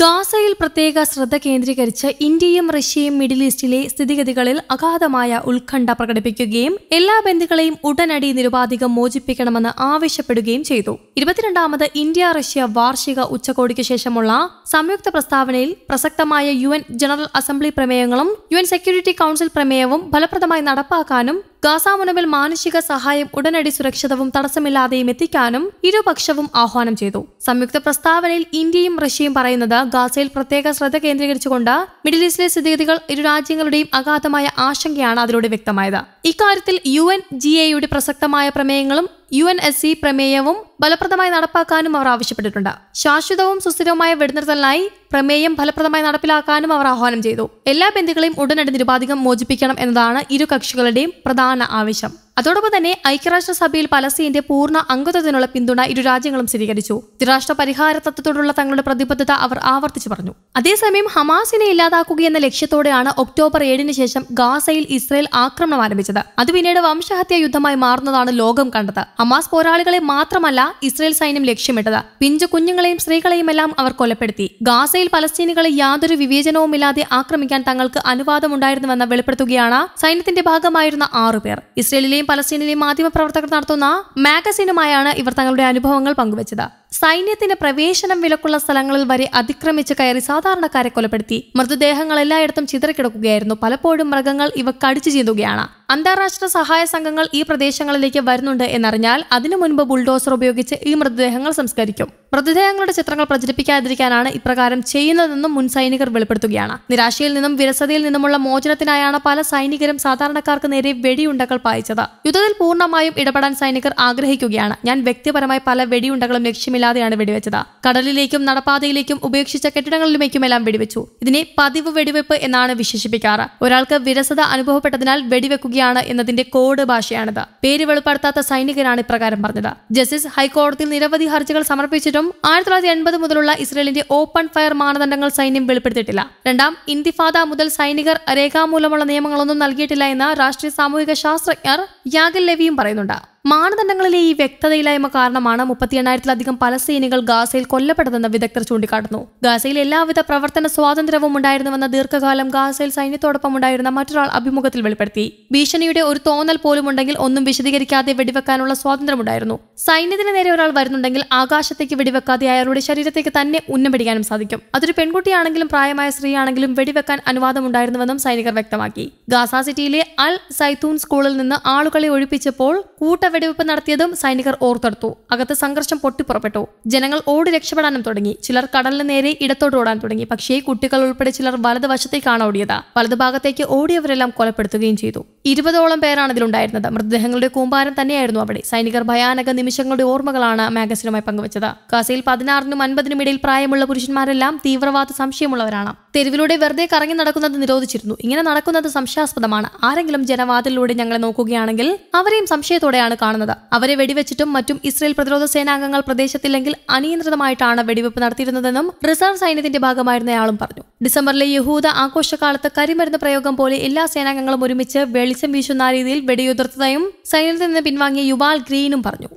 ഗാസയിൽ പ്രത്യേക ശ്രദ്ധ കേന്ദ്രീകരിച്ച് ഇന്ത്യയും റഷ്യയും മിഡിൽ ഈസ്റ്റിലെ സ്ഥിതിഗതികളിൽ അഗാധമായ ഉത്കണ്ഠ പ്രകടിപ്പിക്കുകയും എല്ലാ ബന്ധുക്കളെയും ഉടനടി നിരുപാധികം മോചിപ്പിക്കണമെന്ന് ആവശ്യപ്പെടുകയും ചെയ്തു ഇരുപത്തിരണ്ടാമത് ഇന്ത്യ റഷ്യ വാർഷിക ഉച്ചകോടിക്ക് ശേഷമുള്ള സംയുക്ത പ്രസ്താവനയിൽ പ്രസക്തമായ യു ജനറൽ അസംബ്ലി പ്രമേയങ്ങളും യു സെക്യൂരിറ്റി കൌൺസിൽ പ്രമേയവും ഫലപ്രദമായി നടപ്പാക്കാനും ഗാസാമുനവിൽ മുനമ്പിൽ മാനുഷിക സഹായം ഉടനടി സുരക്ഷിതവും തടസ്സമില്ലാതെയും എത്തിക്കാനും ഇരുപക്ഷവും ആഹ്വാനം ചെയ്തു സംയുക്ത പ്രസ്താവനയിൽ ഇന്ത്യയും റഷ്യയും പറയുന്നത് ഗാസയിൽ പ്രത്യേക ശ്രദ്ധ കേന്ദ്രീകരിച്ചുകൊണ്ട് മിഡിൽ ഈസ്റ്റിലെ സ്ഥിതിഗതികൾ ഇരു രാജ്യങ്ങളുടെയും അഗാധമായ ആശങ്കയാണ് അതിലൂടെ വ്യക്തമായത് ഇക്കാര്യത്തിൽ യു എൻ ജി എയുടെ പ്രസക്തമായ പ്രമേയങ്ങളും യു എൻ എസ് സി പ്രമേയവും ഫലപ്രദമായി നടപ്പാക്കാനും അവർ ആവശ്യപ്പെട്ടിട്ടുണ്ട് ശാശ്വതവും സുസ്ഥിരവുമായ വെടിനിർത്തലിനായി പ്രമേയം ഫലപ്രദമായി നടപ്പിലാക്കാനും അവർ ആഹ്വാനം ചെയ്തു എല്ലാ ബന്ധുക്കളെയും ഉടനടി നിരുപാധികം മോചിപ്പിക്കണം എന്നതാണ് ഇരു കക്ഷികളുടെയും പ്രധാന ആവശ്യം അതോടൊപ്പം തന്നെ ഐക്യരാഷ്ട്രസഭയിൽ പലസ്തീന്റെ പൂർണ്ണ അംഗത്വത്തിനുള്ള പിന്തുണ ഇരു രാജ്യങ്ങളും സ്ഥിരീകരിച്ചു ദ്രാഷ്ട്ര പരിഹാര തത്വത്തോടുള്ള തങ്ങളുടെ പ്രതിബദ്ധത അവർ ആവർത്തിച്ചു പറഞ്ഞു അതേസമയം ഹമാസിനെ എന്ന ലക്ഷ്യത്തോടെയാണ് ഒക്ടോബർ ഏഴിന് ശേഷം ഗാസയിൽ ഇസ്രയേൽ ആക്രമണം ആരംഭിച്ചത് അത് പിന്നീട് വംശഹത്യാ യുദ്ധമായി മാറുന്നതാണ് ലോകം കണ്ടത് ഹമാസ് പോരാളികളെ മാത്രമല്ല ഇസ്രയേൽ സൈന്യം ലക്ഷ്യമിട്ടത് പിഞ്ചു കുഞ്ഞുങ്ങളെയും സ്ത്രീകളെയുമെല്ലാം അവർ കൊലപ്പെടുത്തി ഗാസയിൽ പലസ്തീനികളെ യാതൊരു വിവേചനവുമില്ലാതെ ആക്രമിക്കാൻ തങ്ങൾക്ക് അനുവാദമുണ്ടായിരുന്നുവെന്ന് വെളിപ്പെടുത്തുകയാണ് സൈന്യത്തിന്റെ ഭാഗമായിരുന്ന ആറുപേർ ഇസ്രയേലിലെയും പലസ്തീനിലെ മാധ്യമപ്രവർത്തകർ നടത്തുന്ന മാഗസീനുമായാണ് ഇവർ തങ്ങളുടെ അനുഭവങ്ങൾ പങ്കുവച്ചത് സൈന്യത്തിന്റെ പ്രവേശനം വിലക്കുള്ള സ്ഥലങ്ങളിൽ വരെ അതിക്രമിച്ച് കയറി സാധാരണക്കാരെ കൊലപ്പെടുത്തി മൃതദേഹങ്ങൾ എല്ലായിടത്തും ചിതറിക്കിടക്കുകയായിരുന്നു പലപ്പോഴും മൃഗങ്ങൾ ഇവ കടിച്ചു ചീന്തുകയാണ് അന്താരാഷ്ട്ര സഹായ സംഘങ്ങൾ ഈ പ്രദേശങ്ങളിലേക്ക് വരുന്നുണ്ട് എന്നറിഞ്ഞാൽ അതിനു മുൻപ് ബുൾഡോസർ ഉപയോഗിച്ച് ഈ മൃതദേഹങ്ങൾ സംസ്കരിക്കും മൃതദേഹങ്ങളുടെ ചിത്രങ്ങൾ പ്രചരിപ്പിക്കാതിരിക്കാനാണ് ഇപ്രകാരം ചെയ്യുന്നതെന്നും മുൻ സൈനികർ വെളിപ്പെടുത്തുകയാണ് നിരാശയിൽ നിന്നും വിരസതയിൽ നിന്നുമുള്ള മോചനത്തിനായാണ് പല സൈനികരും സാധാരണക്കാർക്ക് നേരെ വെടിയുണ്ടകൾ പായിച്ചത് യുദ്ധത്തിൽ പൂർണ്ണമായും ഇടപെടാൻ സൈനികർ ആഗ്രഹിക്കുകയാണ് ഞാൻ വ്യക്തിപരമായി പല വെടിയുണ്ടകളും ലക്ഷ്യമില്ല ശബ്ദമില്ലാതെയാണ് വെടിവെച്ചത് കടലിലേക്കും നടപ്പാതയിലേക്കും ഉപേക്ഷിച്ച കെട്ടിടങ്ങളിലുമേക്കുമെല്ലാം വെടിവെച്ചു ഇതിനെ പതിവ് വെടിവെപ്പ് എന്നാണ് വിശേഷിപ്പിക്കാറ് ഒരാൾക്ക് വിരസത അനുഭവപ്പെട്ടതിനാൽ വെടിവെക്കുകയാണ് എന്നതിന്റെ കോഡ് ഭാഷയാണിത് പേര് വെളിപ്പെടുത്താത്ത സൈനികനാണ് ഇപ്രകാരം പറഞ്ഞത് ജസ്റ്റിസ് ഹൈക്കോടതിയിൽ നിരവധി ഹർജികൾ സമർപ്പിച്ചിട്ടും ആയിരത്തി തൊള്ളായിരത്തി എൺപത് മുതലുള്ള ഇസ്രയേലിന്റെ ഓപ്പൺ ഫയർ മാനദണ്ഡങ്ങൾ സൈന്യം വെളിപ്പെടുത്തിയിട്ടില്ല രണ്ടാം ഇന്തിഫാദ മുതൽ സൈനികർ രേഖാമൂലമുള്ള നിയമങ്ങളൊന്നും നൽകിയിട്ടില്ല എന്ന് രാഷ്ട്രീയ സാമൂഹിക ശാസ്ത്രജ്ഞർ യാഗൽ ലവിയും പറയുന്നുണ്ട് മാനദണ്ഡങ്ങളിലെ ഈ വ്യക്തതയില്ലായ്മ കാരണമാണ് മുപ്പത്തി എണ്ണായിരത്തിലധികം പലസ്തീനികൾ ഗാസയിൽ കൊല്ലപ്പെട്ടതെന്ന് വിദഗ്ധർ ചൂണ്ടിക്കാട്ടുന്നു ഗാസയിൽ എല്ലാവിധ പ്രവർത്തന സ്വാതന്ത്ര്യവും ഉണ്ടായിരുന്നുവെന്ന ദീർഘകാലം ഗാസയിൽ സൈന്യത്തോടൊപ്പം ഉണ്ടായിരുന്ന മറ്റൊരാൾ അഭിമുഖത്തിൽ വെളിപ്പെടുത്തി ഭീഷണിയുടെ ഒരു തോന്നൽ പോലും ഉണ്ടെങ്കിൽ ഒന്നും വിശദീകരിക്കാതെ വെടിവെക്കാനുള്ള സ്വാതന്ത്ര്യമുണ്ടായിരുന്നു സൈന്യത്തിന് നേരെ ഒരാൾ വരുന്നുണ്ടെങ്കിൽ ആകാശത്തേക്ക് വെടിവെക്കാതെ അയാളുടെ ശരീരത്തേക്ക് തന്നെ ഉന്നപിടിക്കാനും സാധിക്കും അതൊരു പെൺകുട്ടിയാണെങ്കിലും പ്രായമായ സ്ത്രീയാണെങ്കിലും വെടിവെക്കാൻ അനുവാദമുണ്ടായിരുന്നുവെന്നും സൈനികർ വ്യക്തമാക്കി ഗാസ സിറ്റിയിലെ അൽ സൈതൂൺ സ്കൂളിൽ നിന്ന് ആളുകളെ ഒഴിപ്പിച്ചപ്പോൾ കൂട്ട വെടിവെപ്പ് നടത്തിയതും സൈനികർ ഓർത്തെടുത്തു അകത്ത് സംഘർഷം പൊട്ടിപ്പുറപ്പെട്ടു ജനങ്ങൾ ഓടി രക്ഷപ്പെടാനും തുടങ്ങി ചിലർ കടലിന് നേരെ ഓടാൻ തുടങ്ങി പക്ഷേ കുട്ടികൾ ഉൾപ്പെടെ ചിലർ വലതുവശത്തേക്കാണ് ഓടിയത് വലതുഭാഗത്തേക്ക് ഓടിയവരെല്ലാം കൊലപ്പെടുത്തുകയും ചെയ്തു ഇരുപതോളം പേരാണ് ഇതിലുണ്ടായിരുന്നത് മൃതദേഹങ്ങളുടെ കൂമ്പാരം തന്നെയായിരുന്നു അവിടെ സൈനികർ ഭയാനക നിമിഷങ്ങളുടെ ഓർമ്മകളാണ് മാഗസിനുമായി പങ്കുവച്ചത് കാസയിൽ പതിനാറിനും അൻപതിനും ഇടയിൽ പ്രായമുള്ള പുരുഷന്മാരെല്ലാം തീവ്രവാദ സംശയമുള്ളവരാണ് തെരുവിലൂടെ വെറുതെ കറങ്ങി നടക്കുന്നത് നിരോധിച്ചിരുന്നു ഇങ്ങനെ നടക്കുന്നത് സംശയാസ്പദമാണ് ആരെങ്കിലും ജനവാതിലൂടെ ഞങ്ങളെ നോക്കുകയാണെങ്കിൽ അവരെയും സംശയത്തോടെയാണ് കാണുന്നത് അവരെ വെടിവെച്ചിട്ടും മറ്റും ഇസ്രയേൽ പ്രതിരോധ സേനാംഗങ്ങൾ പ്രദേശത്തില്ലെങ്കിൽ അനിയന്ത്രിതമായിട്ടാണ് വെടിവെപ്പ് നടത്തിയിരുന്നതെന്നും റിസർവ് സൈന്യത്തിന്റെ ഭാഗമായിരുന്നയാളും പറഞ്ഞു ഡിസംബറിലെ യഹൂദ ആഘോഷകാലത്ത് കരിമരുന്ന് പ്രയോഗം പോലെ എല്ലാ സേനാംഗങ്ങളും ഒരുമിച്ച് വെളിച്ചം വീശുന്ന രീതിയിൽ വെടിയുതിർത്തതായും സൈന്യത്തിൽ നിന്ന് പിൻവാങ്ങിയ യുവാൽ ഗ്രീനും പറഞ്ഞു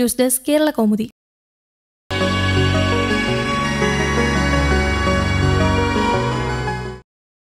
ന്യൂസ് ഡെസ്ക് കേരള കൗമുദി